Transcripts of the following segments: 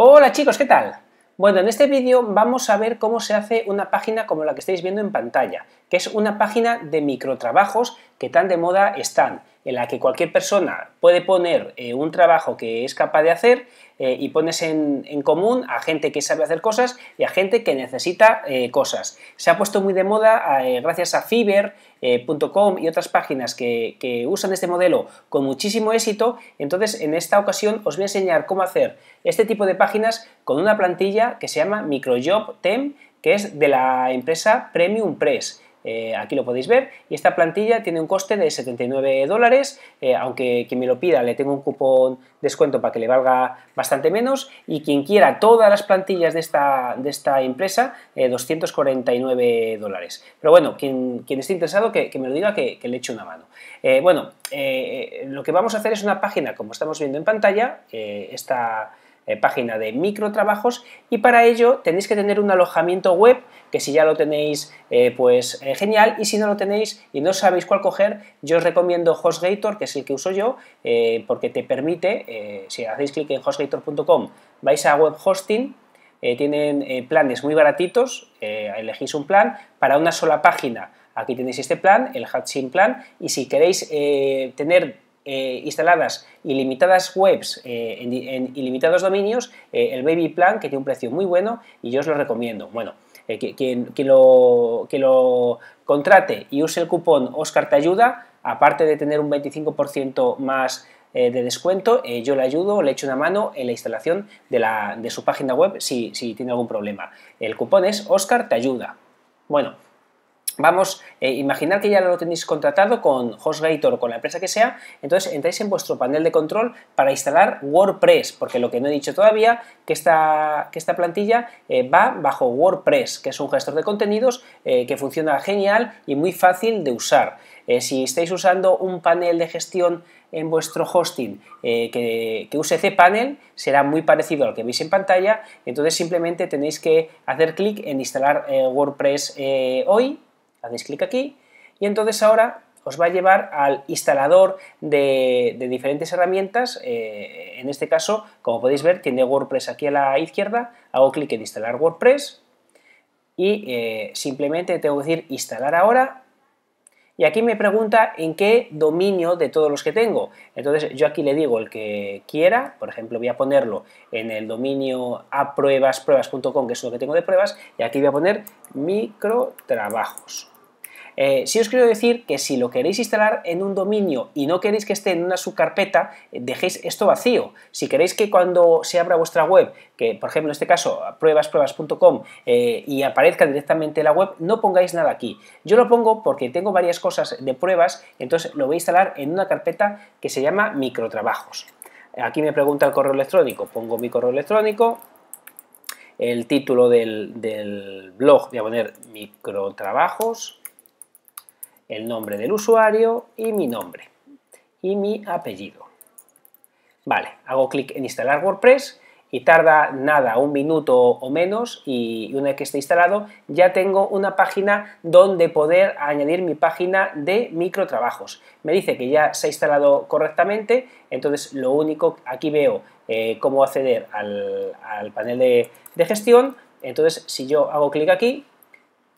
Hola chicos, ¿qué tal? Bueno, en este vídeo vamos a ver cómo se hace una página como la que estáis viendo en pantalla, que es una página de microtrabajos que tan de moda están en la que cualquier persona puede poner eh, un trabajo que es capaz de hacer eh, y pones en, común a gente que sabe hacer cosas y a gente que necesita eh, cosas. Se ha puesto muy de moda gracias a Fiber.com y otras páginas que, usan este modelo con muchísimo éxito. Entonces, en esta ocasión os voy a enseñar cómo hacer este tipo de páginas con una plantilla que se llama Microjob Tem, que es de la empresa Premium Press. Eh, aquí lo podéis ver y esta plantilla tiene un coste de 79 dólares, eh, aunque quien me lo pida le tengo un cupón descuento para que le valga bastante menos y quien quiera todas las plantillas de esta, de esta empresa, 249 eh, dólares. Pero bueno, quien, quien esté interesado que, que, me lo diga que, que le eche una mano. bueno, lo que vamos a hacer es una página, como estamos viendo en pantalla, esta eh, página de microtrabajos y para ello tenéis que tener un alojamiento web que si ya lo tenéis eh, pues eh, genial y si no lo tenéis y no sabéis cuál coger yo os recomiendo HostGator que es el que uso yo porque te permite si hacéis clic en hostgator.com vais a web hosting tienen planes muy baratitos elegís un plan para una sola página aquí tenéis este plan el Hatching plan y si queréis tener eh, instaladas ilimitadas webs eh, en, ilimitados dominios, eh, el Baby Plan, que tiene un precio muy bueno y yo os lo recomiendo. Bueno, quien, lo, lo contrate y use el cupón Oscar te ayuda, aparte de tener un 25% más de descuento, yo le ayudo, le echo una mano en la instalación de, la, de su página web si, si tiene algún problema. El cupón es Oscar te ayuda. Bueno, Vamos, a eh, imaginar que ya lo tenéis contratado con HostGator o con la empresa que sea, entonces entráis en vuestro panel de control para instalar WordPress, porque lo que no he dicho todavía, que esta, que esta plantilla eh, va bajo WordPress, que es un gestor de contenidos eh, que funciona genial y muy fácil de usar. si estáis usando un panel de gestión en vuestro hosting que, que, use cPanel será muy parecido al que veis en pantalla. Entonces simplemente tenéis que hacer clic en instalar WordPress hoy Hacéis clic aquí y entonces ahora os va a llevar al instalador de, diferentes herramientas. Eh, en este caso, como podéis ver, tiene WordPress aquí a la izquierda. Hago clic en instalar WordPress y eh, simplemente tengo que decir instalar ahora y aquí me pregunta en qué dominio de todos los que tengo. Entonces yo aquí le digo el que quiera, por ejemplo voy a ponerlo en el dominio apruebaspruebas.com que es lo que tengo de pruebas, y aquí voy a poner microtrabajos. Eh, si os quiero decir que si lo queréis instalar en un dominio y no queréis que esté en una subcarpeta, eh, dejéis esto vacío. Si queréis que cuando se abra vuestra web, que por ejemplo en este caso pruebaspruebas.com eh, y aparezca directamente la web, no pongáis nada aquí. Yo lo pongo porque tengo varias cosas de pruebas, entonces lo voy a instalar en una carpeta que se llama microtrabajos. Aquí me pregunta el correo electrónico, pongo mi correo electrónico, el título del, del blog voy a poner microtrabajos el nombre del usuario y mi nombre y mi apellido. Vale, hago clic en instalar WordPress y tarda nada, un minuto o menos y una vez que esté instalado ya tengo una página donde poder añadir mi página de micro trabajos Me dice que ya se ha instalado correctamente, entonces lo único, aquí veo eh, cómo acceder al, panel de, gestión, entonces si yo hago clic aquí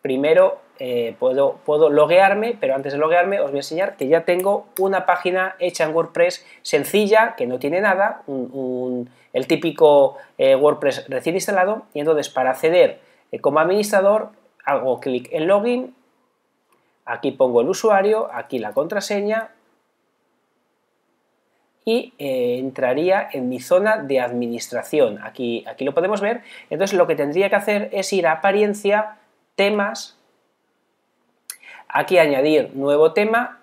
primero eh, puedo, puedo loguearme, pero antes de loguearme os voy a enseñar que ya tengo una página hecha en WordPress sencilla, que no tiene nada, el típico eh, WordPress recién instalado, y entonces para acceder eh, como administrador hago clic en login, aquí pongo el usuario, aquí la contraseña, y entraría en mi zona de administración. Aquí, aquí lo podemos ver. Entonces lo que tendría que hacer es ir a apariencia temas. Aquí añadir nuevo tema.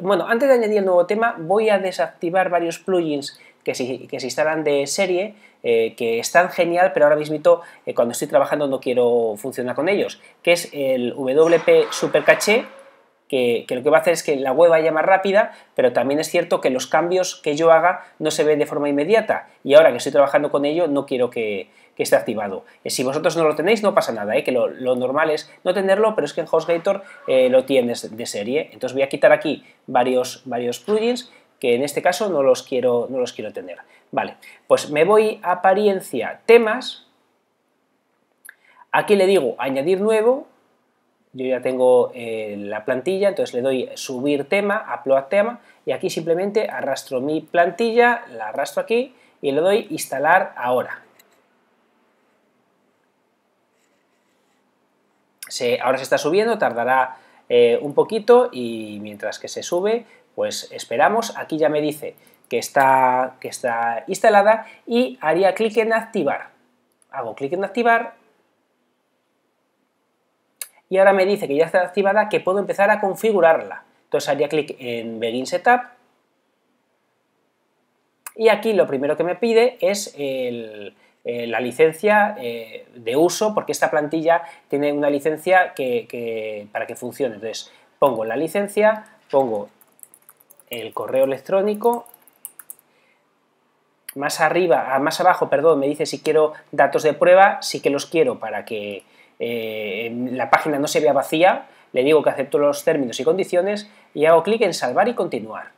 Bueno, antes de añadir el nuevo tema voy a desactivar varios plugins que se, que se instalan de serie, eh, que están genial, pero ahora mismo eh, cuando estoy trabajando no quiero funcionar con ellos, que es el WP Super que, que, lo que va a hacer es que la web vaya más rápida, pero también es cierto que los cambios que yo haga no se ven de forma inmediata. Y ahora que estoy trabajando con ello, no quiero que, que esté activado. Eh, si vosotros no lo tenéis, no pasa nada, eh, que lo, normal es no tenerlo, pero es que en HostGator eh, lo tienes de serie. Entonces voy a quitar aquí varios, varios plugins que en este caso no los, quiero, no los quiero tener. Vale, pues me voy a apariencia, temas. Aquí le digo añadir nuevo. Yo ya tengo la plantilla, entonces le doy subir tema, upload tema, y aquí simplemente arrastro mi plantilla, la arrastro aquí y le doy instalar ahora. ahora se está subiendo, tardará eh, un poquito y mientras que se sube, pues esperamos. Aquí ya me dice que está, que está instalada y haría clic en activar. Hago clic en activar y ahora me dice que ya está activada, que puedo empezar a configurarla. Entonces haría clic en Begin Setup y aquí lo primero que me pide es el, eh, la licencia eh, de uso, porque esta plantilla tiene una licencia que, para que funcione. Entonces, pongo la licencia, pongo el correo electrónico, más arriba, ah, más abajo, perdón, me dice si quiero datos de prueba, sí que los quiero para que eh, em, la página no se vea vacía, le digo que acepto los términos y condiciones y hago clic en salvar y continuar.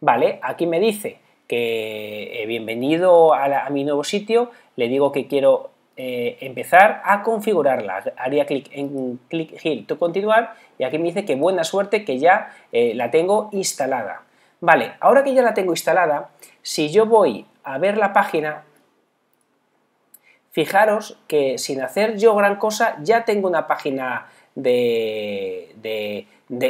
Vale, aquí me dice que eh, bienvenido a, mi nuevo sitio, le digo que quiero eh, empezar a configurarla, haría clic en clic here continuar y aquí me dice que buena suerte que ya eh, la tengo instalada. Vale, ahora que ya la tengo instalada, si yo voy a ver la página, fijaros que sin hacer yo gran cosa ya tengo una página de, de, micro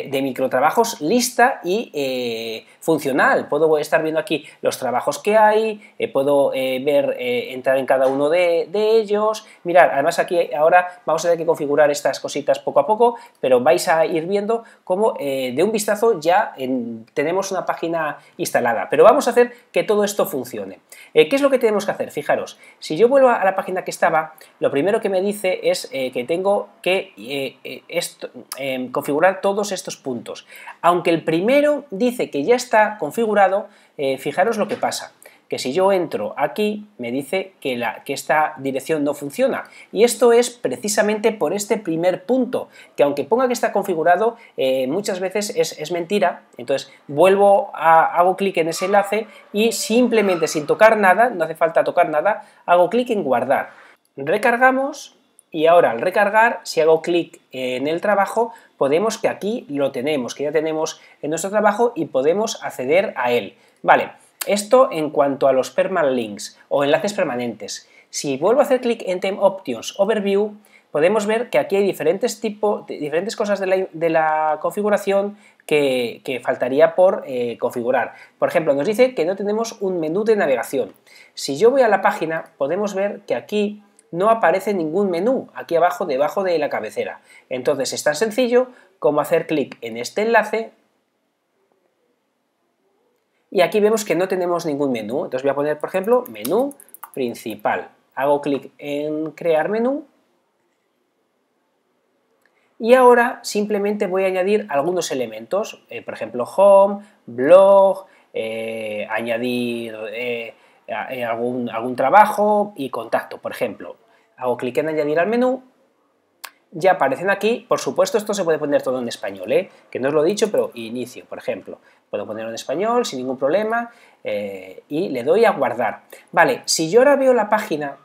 trabajos microtrabajos lista y eh, funcional. Puedo estar viendo aquí los trabajos que hay, eh, puedo eh, ver, entrar en cada uno de, ellos. Mirar, además aquí ahora vamos a tener que configurar estas cositas poco a poco, pero vais a ir viendo cómo de un vistazo ya tenemos una página instalada. Pero vamos a hacer que todo esto funcione. ¿Qué es lo que tenemos que hacer? Fijaros, si yo vuelvo a la página que estaba, lo primero que me dice es que tengo que esto, em, configurar todos estos puntos. Aunque el primero dice que ya está configurado, eh, fijaros lo que pasa que si yo entro aquí me dice que, la, que, esta dirección no funciona. Y esto es precisamente por este primer punto, que aunque ponga que está configurado, eh, muchas veces es, es, mentira. Entonces vuelvo a, hago clic en ese enlace y simplemente sin tocar nada, no hace falta tocar nada, hago clic en guardar. Recargamos y ahora al recargar, si hago clic en el trabajo, podemos que aquí lo tenemos, que ya tenemos en nuestro trabajo y podemos acceder a él. Vale, esto en cuanto a los permalinks o enlaces permanentes. Si vuelvo a hacer clic en Time Options Overview, podemos ver que aquí hay diferentes, tipo, diferentes cosas de la, configuración que, que, faltaría por eh, configurar. Por ejemplo, nos dice que no tenemos un menú de navegación. Si yo voy a la página, podemos ver que aquí no aparece ningún menú aquí abajo debajo de la cabecera. Entonces es tan sencillo como hacer clic en este enlace y aquí vemos que no tenemos ningún menú. Entonces voy a poner, por ejemplo, menú principal. Hago clic en crear menú y ahora simplemente voy a añadir algunos elementos, eh, por ejemplo, home, blog, eh, añadir eh, algún, algún trabajo y contacto, por ejemplo. Hago clic en añadir al menú. Ya aparecen aquí, por supuesto esto se puede poner todo en español, ¿eh? que no os lo he dicho, pero inicio, por ejemplo. Puedo ponerlo en español sin ningún problema eh, y le doy a guardar. Vale, si yo ahora veo la página,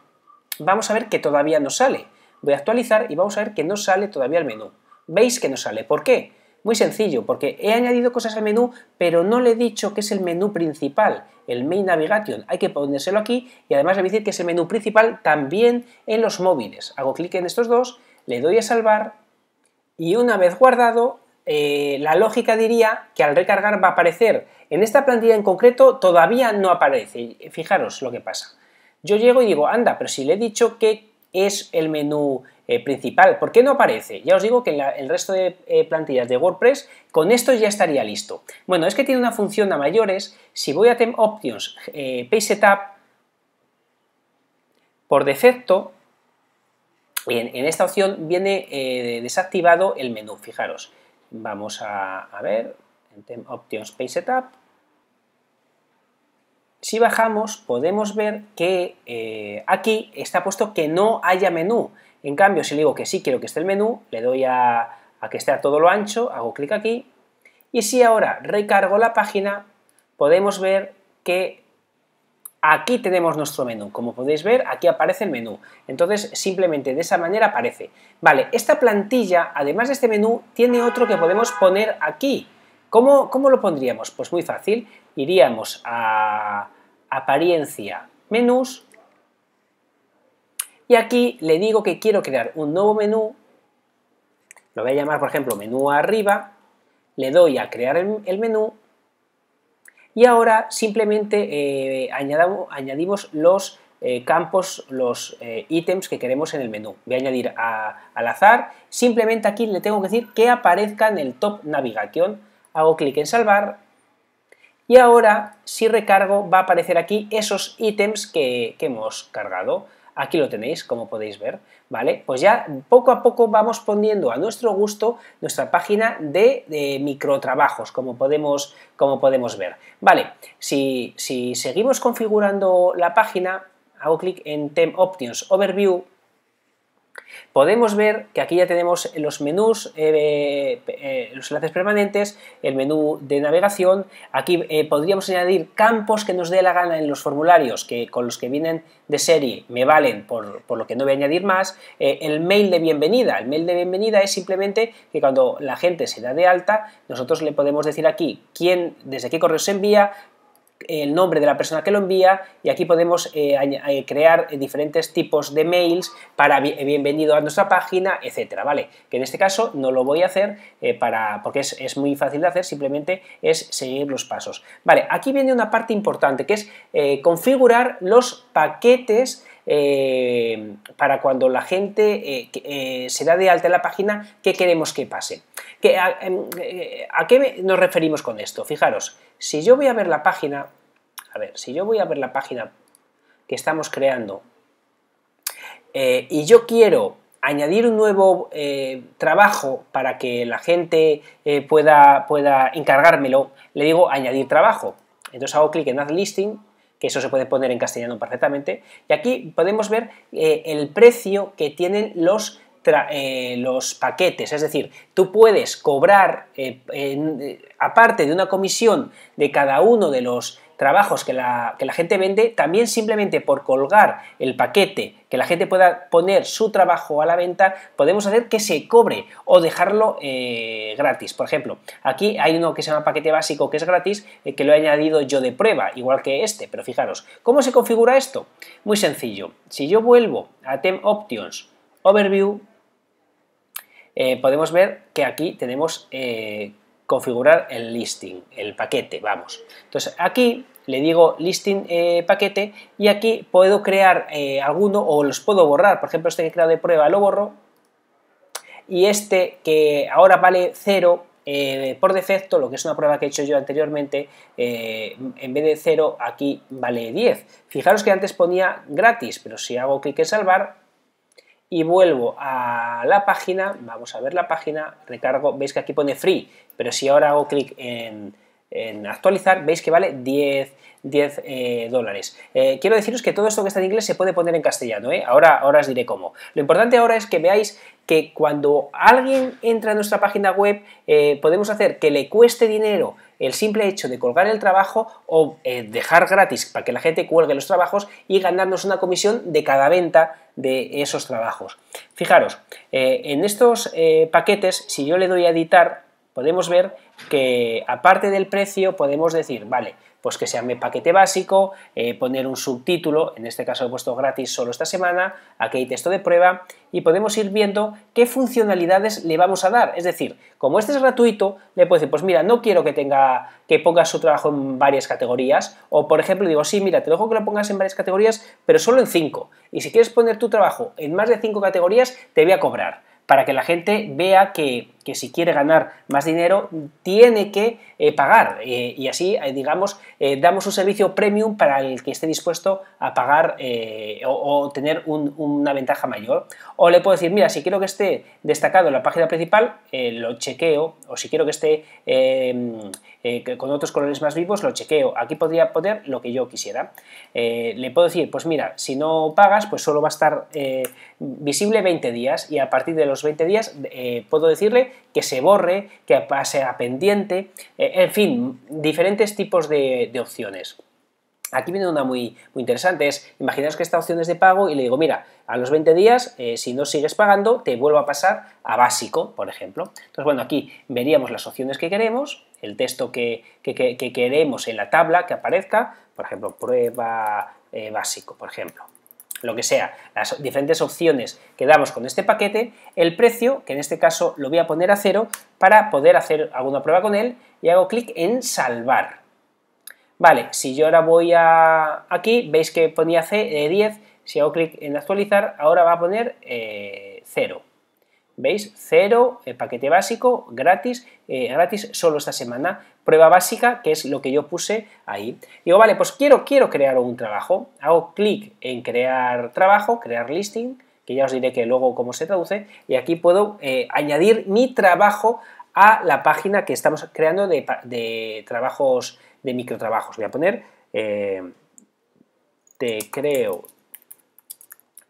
vamos a ver que todavía no sale. Voy a actualizar y vamos a ver que no sale todavía el menú. ¿Veis que no sale? ¿Por qué? Muy sencillo, porque he añadido cosas al menú, pero no le he dicho que es el menú principal, el Main Navigation. Hay que ponérselo aquí y además le voy a decir que es el menú principal también en los móviles. Hago clic en estos dos, le doy a salvar y una vez guardado, eh, la lógica diría que al recargar va a aparecer. En esta plantilla en concreto todavía no aparece. Fijaros lo que pasa. Yo llego y digo, anda, pero si le he dicho que es el menú eh, principal. ¿Por qué no aparece? Ya os digo que el resto de eh, plantillas de WordPress con esto ya estaría listo. Bueno, es que tiene una función a mayores. Si voy a Tem Options, pay eh, Page Setup, por defecto, en, esta opción viene desactivado el menú. Fijaros, vamos a, ver, en Tem Options, Page Setup, si bajamos podemos ver que eh, aquí está puesto que no haya menú. En cambio, si le digo que sí quiero que esté el menú, le doy a, que esté a todo lo ancho, hago clic aquí. Y si ahora recargo la página, podemos ver que aquí tenemos nuestro menú. Como podéis ver, aquí aparece el menú. Entonces, simplemente de esa manera aparece. Vale, esta plantilla, además de este menú, tiene otro que podemos poner aquí. ¿Cómo, cómo lo pondríamos? Pues muy fácil. Iríamos a, apariencia, menús. Y aquí le digo que quiero crear un nuevo menú. Lo voy a llamar, por ejemplo, menú arriba. Le doy a crear el, menú. Y ahora simplemente eh, añadimos los eh, campos, los eh, ítems que queremos en el menú. Voy a añadir al azar. Simplemente aquí le tengo que decir que aparezca en el top navigation, Hago clic en salvar y ahora, si recargo, va a aparecer aquí esos ítems que, hemos cargado. Aquí lo tenéis, como podéis ver, ¿vale? Pues ya poco a poco vamos poniendo a nuestro gusto nuestra página de, de microtrabajos, como podemos, como podemos ver. Vale, si, si seguimos configurando la página, hago clic en Theme Options Overview, Podemos ver que aquí ya tenemos los menús, eh, eh, eh, los enlaces permanentes, el menú de navegación. Aquí podríamos añadir campos que nos dé la gana en los formularios, que con los que vienen de serie me valen, por, por lo que no voy a añadir más. el mail de bienvenida. El mail de bienvenida es simplemente que cuando la gente se da de alta, nosotros le podemos decir aquí quién, desde qué correo se envía, el nombre de la persona que lo envía y aquí podemos eh, eh, crear eh, diferentes tipos de mails para bienvenido a nuestra página, etcétera, ¿vale? Que en este caso no lo voy a hacer para, porque es, muy fácil de hacer, simplemente es seguir los pasos. Vale, aquí viene una parte importante que es configurar los paquetes para cuando la gente se da de alta en la página, ¿qué queremos que pase? Em, a, qué nos referimos con esto? Fijaros, si yo voy a ver la página, a ver, si yo voy a ver la página que estamos creando eh, y yo quiero añadir un nuevo eh, trabajo para que la gente eh, pueda, pueda encargármelo, le digo añadir trabajo. Entonces hago clic en Add Listing, que eso se puede poner en castellano perfectamente, y aquí podemos ver el precio que tienen los eh, los paquetes, es decir, tú puedes cobrar, eh, eh, aparte de una comisión de cada uno de los trabajos que la, gente vende, también simplemente por colgar el paquete, que la gente pueda poner su trabajo a la venta, podemos hacer que se cobre o dejarlo gratis. Por ejemplo, aquí hay uno que se llama paquete básico que es gratis, que lo he añadido yo de prueba, igual que este, pero fijaros, ¿cómo se configura esto? Muy sencillo, si yo vuelvo a Tem Options, Overview, eh, podemos ver que aquí tenemos eh, configurar el listing, el paquete, vamos. Entonces aquí le digo listing eh, paquete y aquí puedo crear alguno o los puedo borrar. Por ejemplo, este que he creado de prueba lo borro y este que ahora vale 0 por defecto, lo que es una prueba que he hecho yo anteriormente, en vez de 0 aquí vale 10. Fijaros que antes ponía gratis, pero si hago clic en salvar, y vuelvo a la página, vamos a ver la página, recargo, veis que aquí pone free, pero si ahora hago clic en, en actualizar, veis que vale 10, eh, dólares. Eh, quiero deciros que todo esto que está en inglés se puede poner en castellano, ¿eh? ahora, ahora os diré cómo. Lo importante ahora es que veáis que cuando alguien entra a nuestra página web, podemos hacer que le cueste dinero el simple hecho de colgar el trabajo o eh, dejar gratis para que la gente cuelgue los trabajos y ganarnos una comisión de cada venta de esos trabajos. Fijaros, eh, en estos eh, paquetes, si yo le doy a editar, podemos ver que aparte del precio podemos decir, vale, pues que sea mi paquete básico, eh, poner un subtítulo, en este caso he puesto gratis solo esta semana, aquí hay texto de prueba y podemos ir viendo qué funcionalidades le vamos a dar. Es decir, como este es gratuito, le puedo decir, pues mira, no quiero que tenga que pongas su trabajo en varias categorías o por ejemplo digo, sí, mira, te dejo que lo pongas en varias categorías, pero solo en cinco. Y si quieres poner tu trabajo en más de cinco categorías, te voy a cobrar para que la gente vea que que si quiere ganar más dinero tiene que eh, pagar eh, y así, eh, digamos, damos un servicio premium para el que esté dispuesto a pagar o, tener una ventaja mayor. O le puedo decir, mira, si quiero que esté destacado en la página principal, lo chequeo, o si quiero que esté em, con otros colores más vivos, lo chequeo. Aquí podría poner lo que yo quisiera. le puedo decir, pues mira, si no pagas, pues solo va a estar visible 20 días y a partir de los 20 días puedo decirle que se borre, que pase a pendiente, eh, en fin, diferentes tipos de, opciones. Aquí viene una muy, muy, interesante, es imaginaos que esta opción es de pago y le digo, mira, a los 20 días, eh, si no sigues pagando, te vuelvo a pasar a básico, por ejemplo. Entonces, bueno, aquí veríamos las opciones que queremos, el texto que, queremos en la tabla que aparezca, por ejemplo, prueba eh, básico, por ejemplo lo que sea, las diferentes opciones que damos con este paquete, el precio, que en este caso lo voy a poner a cero, para poder hacer alguna prueba con él, y hago clic en salvar. Vale, si yo ahora voy a aquí, veis que ponía C, 10, eh, si hago clic en actualizar, ahora va a poner eh, cero, 0. ¿Veis? cero, eh, paquete básico, gratis, gratis solo esta semana prueba básica, que es lo que yo puse ahí. Digo, vale, pues quiero, quiero crear un trabajo. Hago clic en crear trabajo, crear listing, que ya os diré que luego cómo se traduce, y aquí puedo eh, añadir mi trabajo a la página que estamos creando de, trabajos, de microtrabajos. Voy a poner, eh, te creo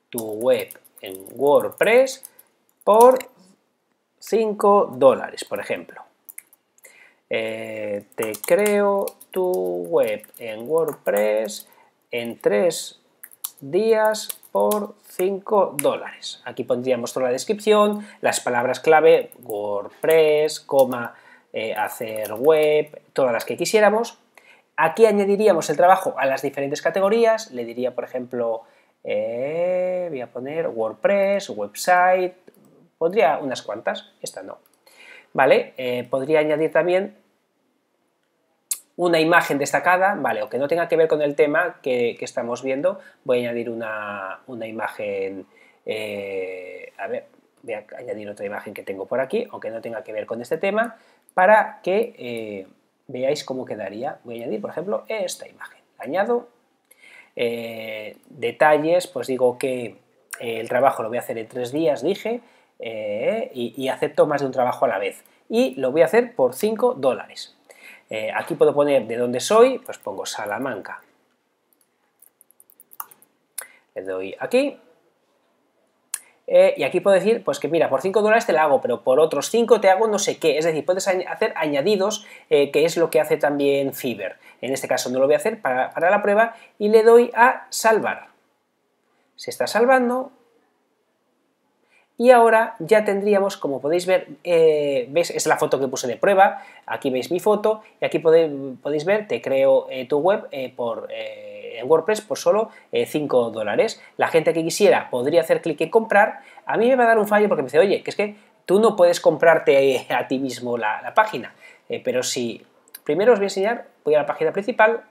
tu web en WordPress por 5 dólares, por ejemplo. Eh, te creo tu web en WordPress en tres días por 5 dólares. Aquí pondríamos toda la descripción, las palabras clave, WordPress, coma, eh, hacer web, todas las que quisiéramos. Aquí añadiríamos el trabajo a las diferentes categorías, le diría por ejemplo, eh, voy a poner WordPress, website, pondría unas cuantas, esta no, ¿vale? Eh, podría añadir también una imagen destacada, ¿vale? O que no tenga que ver con el tema que, estamos viendo, voy a añadir una, una imagen, eh, a ver, añadir otra imagen que tengo por aquí, aunque no tenga que ver con este tema, para que eh, veáis cómo quedaría. Voy a añadir, por ejemplo, esta imagen. Añado detalles, pues digo que el trabajo lo voy a hacer en tres días, dije, eh, y, acepto más de un trabajo a la vez. Y lo voy a hacer por 5 dólares. Eh, aquí puedo poner de dónde soy, pues pongo Salamanca. Le doy aquí. Eh, y aquí puedo decir, pues que mira, por 5 dólares te la hago, pero por otros 5 te hago no sé qué. Es decir, puedes hacer añadidos, que es lo que hace también Fiverr. En este caso no lo voy a hacer para, para la prueba y le doy a salvar. Se está salvando y ahora ya tendríamos, como podéis ver, eh, es la foto que puse de prueba, aquí veis mi foto y aquí podéis, podéis ver, te creo eh, tu web eh, por, en WordPress por solo 5 dólares. La gente que quisiera podría hacer clic en comprar. A mí me va a dar un fallo porque me dice, oye, que es que tú no puedes comprarte a ti mismo la página. pero si primero os voy a enseñar, voy a la página principal,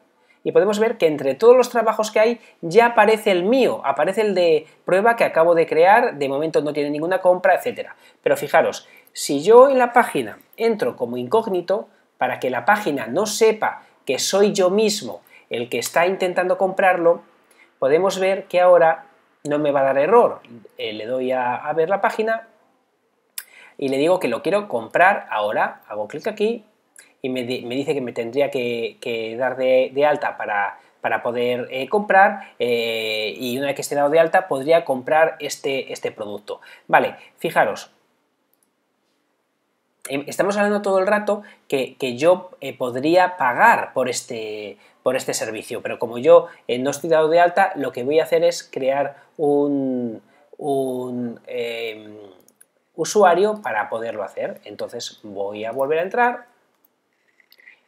y podemos ver que entre todos los trabajos que hay ya aparece el mío, aparece el de prueba que acabo de crear, de momento no tiene ninguna compra, etcétera. Pero fijaros, si yo en la página entro como incógnito, para que la página no sepa que soy yo mismo el que está intentando comprarlo, podemos ver que ahora no me va a dar error. Eh, le doy a, a ver la página y le digo que lo quiero comprar ahora. Hago clic aquí y me, dice que me tendría que, dar de, alta para, para poder eh, comprar eh, y una vez que esté dado de alta podría comprar este, este producto. Vale, fijaros, em, estamos hablando todo el rato que, yo eh, podría pagar por este, por este servicio, pero como yo no estoy dado de alta, lo que voy a hacer es crear un, un em, usuario para poderlo hacer. Entonces voy a volver a entrar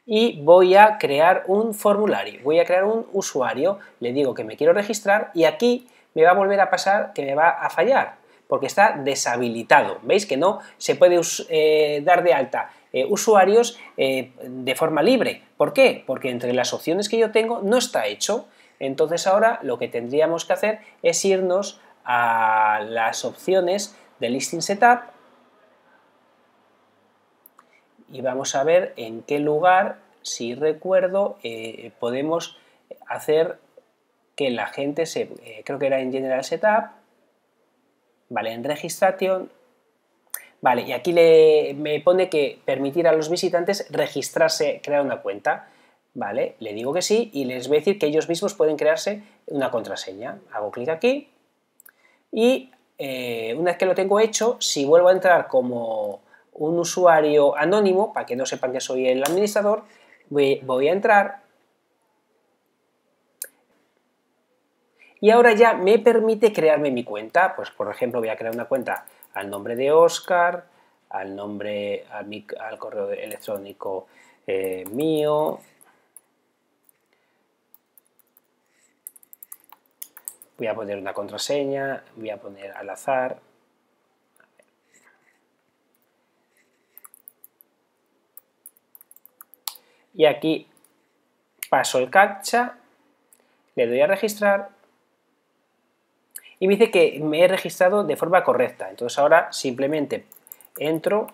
y voy a crear un formulario, voy a crear un usuario, le digo que me quiero registrar y aquí me va a volver a pasar que me va a fallar porque está deshabilitado. ¿Veis que no se puede eh, dar de alta eh, usuarios eh, de forma libre? ¿Por qué? Porque entre las opciones que yo tengo no está hecho. Entonces ahora lo que tendríamos que hacer es irnos a las opciones de Listing Setup y vamos a ver en qué lugar, si recuerdo, eh, podemos hacer que la gente se... Eh, creo que era en General Setup, vale, en Registration, vale, y aquí le, me pone que permitir a los visitantes registrarse, crear una cuenta, vale, le digo que sí y les voy a decir que ellos mismos pueden crearse una contraseña. Hago clic aquí y eh, una vez que lo tengo hecho, si vuelvo a entrar como un usuario anónimo, para que no sepan que soy el administrador, voy, a entrar. Y ahora ya me permite crearme mi cuenta. Pues por ejemplo voy a crear una cuenta al nombre de Oscar, al nombre, al, correo electrónico eh, mío. Voy a poner una contraseña, voy a poner al azar. Y aquí paso el captcha, le doy a registrar y me dice que me he registrado de forma correcta. Entonces ahora simplemente entro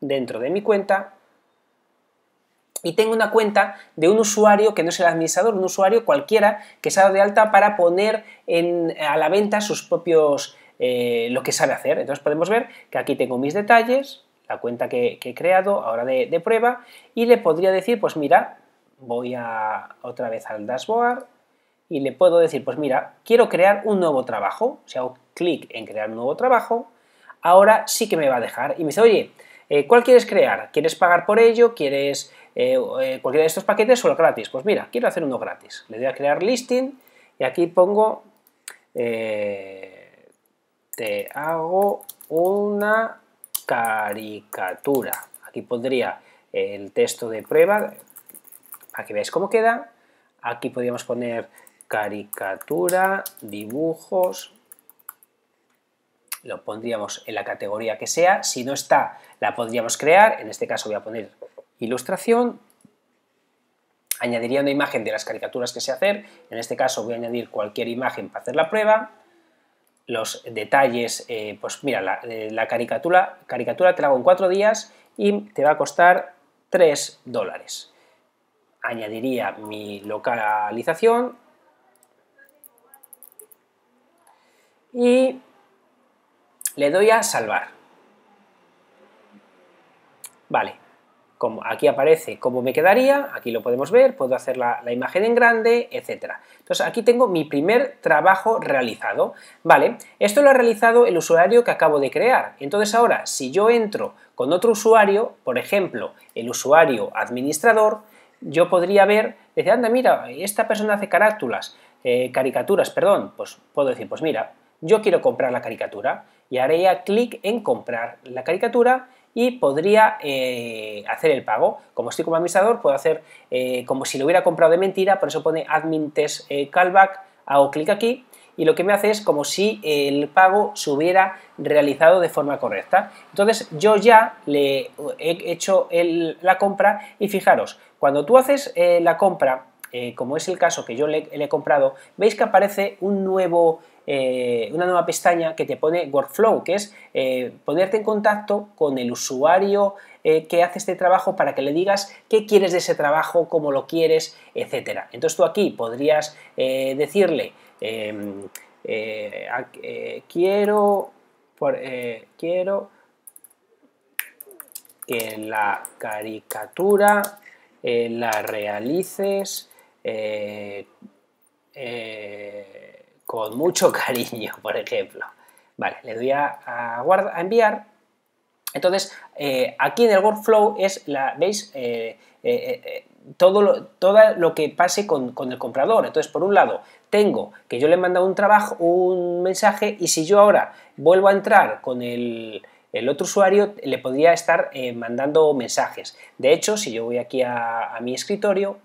dentro de mi cuenta y tengo una cuenta de un usuario que no es el administrador, un usuario cualquiera que se ha dado de alta para poner a la venta sus propios, eh, lo que sabe hacer. Entonces podemos ver que aquí tengo mis detalles, la cuenta que, he creado ahora de, prueba y le podría decir, pues mira, voy a otra vez al dashboard y le puedo decir, pues mira, quiero crear un nuevo trabajo. Si hago clic en crear un nuevo trabajo, ahora sí que me va a dejar. Y me dice, oye, eh, ¿cuál quieres crear? ¿Quieres pagar por ello? ¿Quieres eh, eh, cualquiera de estos paquetes o gratis? Pues mira, quiero hacer uno gratis. Le doy a crear listing y aquí pongo te hago una caricatura. Aquí pondría el texto de prueba, aquí que cómo queda. Aquí podríamos poner caricatura, dibujos, lo pondríamos en la categoría que sea. Si no está, la podríamos crear. En este caso voy a poner ilustración. Añadiría una imagen de las caricaturas que sé hacer. En este caso voy a añadir cualquier imagen para hacer la prueba los detalles, eh, pues mira, eh, la, caricatura, caricatura te la hago en cuatro días y te va a costar 3 dólares. Añadiría mi localización y le doy a salvar. Vale, aquí aparece cómo me quedaría, aquí lo podemos ver, puedo hacer la, imagen en grande, etc. Entonces aquí tengo mi primer trabajo realizado, ¿vale? Esto lo ha realizado el usuario que acabo de crear. Entonces ahora, si yo entro con otro usuario, por ejemplo, el usuario administrador, yo podría ver, decir, anda, mira, esta persona hace carátulas, eh, caricaturas, perdón, pues puedo decir, pues mira, yo quiero comprar la caricatura y haría clic en comprar la caricatura y podría eh, hacer el pago. Como estoy como administrador, puedo hacer eh, como si lo hubiera comprado de mentira, por eso pone admin test eh, callback, hago clic aquí y lo que me hace es como si el pago se hubiera realizado de forma correcta. Entonces yo ya le he hecho la compra y fijaros, cuando tú haces la compra, como es el caso que yo le, he comprado, veis que aparece un nuevo eh, una nueva pestaña que te pone Workflow, que es eh, ponerte en contacto con el usuario eh, que hace este trabajo para que le digas qué quieres de ese trabajo, cómo lo quieres, etcétera. Entonces tú aquí podrías decirle, em, quiero, quiero que la caricatura la realices con mucho cariño, por ejemplo. Vale, le doy a, a enviar. Entonces, eh, aquí en el workflow es la, ¿veis? Eh, eh, todo, lo, lo que pase con, el comprador. Entonces, por un lado, tengo que yo le he mandado un trabajo, un mensaje, y si yo ahora vuelvo a entrar con el, otro usuario, le podría estar mandando mensajes. De hecho, si yo voy aquí a, a mi escritorio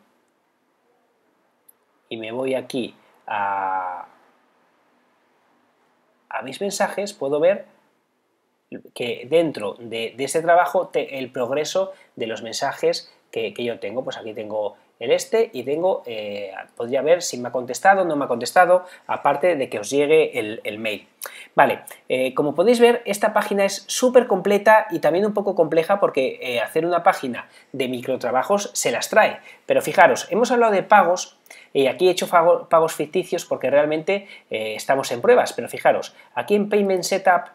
y me voy aquí a, a mis mensajes puedo ver que dentro de, este trabajo el progreso de los mensajes que, yo tengo. Pues aquí tengo el este y tengo, eh, podría ver si me ha contestado, no me ha contestado, aparte de que os llegue el, mail. Vale, eh, como podéis ver, esta página es súper completa y también un poco compleja porque eh, hacer una página de microtrabajos se las trae. Pero fijaros, hemos hablado de pagos, y aquí he hecho pagos ficticios porque realmente eh, estamos en pruebas, pero fijaros, aquí en Payment Setup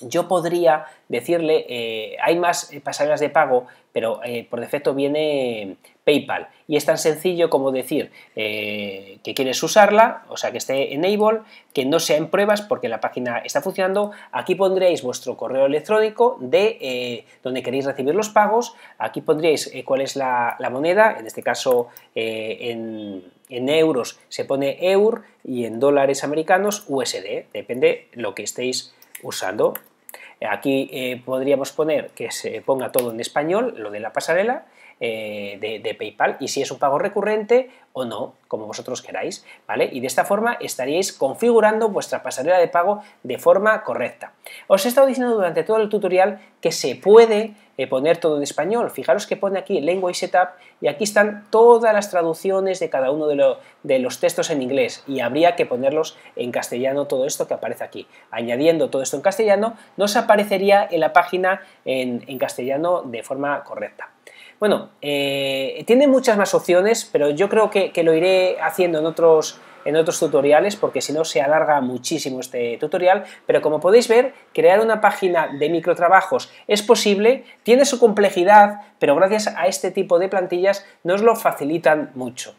yo podría decirle, eh, hay más pasarelas de pago, pero eh, por defecto viene PayPal. Y es tan sencillo como decir eh, que quieres usarla, o sea, que esté enable, que no sea en pruebas porque la página está funcionando. Aquí pondréis vuestro correo electrónico de donde queréis recibir los pagos. Aquí pondréis cuál es la, moneda, en este caso en, en euros se pone EUR y en dólares americanos USD, depende lo que estéis usando. Aquí eh, podríamos poner que se ponga todo en español, lo de la pasarela, eh, de, PayPal y si es un pago recurrente o no, como vosotros queráis, ¿vale? Y de esta forma estaríais configurando vuestra pasarela de pago de forma correcta. Os he estado diciendo durante todo el tutorial que se puede eh, poner todo en español. Fijaros que pone aquí lengua y Setup y aquí están todas las traducciones de cada uno de, los textos en inglés y habría que ponerlos en castellano todo esto que aparece aquí. Añadiendo todo esto en castellano, nos aparecería en la página en castellano de forma correcta. Bueno, eh, tiene muchas más opciones, pero yo creo que, lo iré haciendo en otros en otros tutoriales porque si no se alarga muchísimo este tutorial, pero como podéis ver, crear una página de microtrabajos es posible, tiene su complejidad, pero gracias a este tipo de plantillas nos lo facilitan mucho.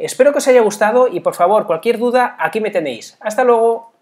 Espero que os haya gustado y por favor, cualquier duda, aquí me tenéis. Hasta luego.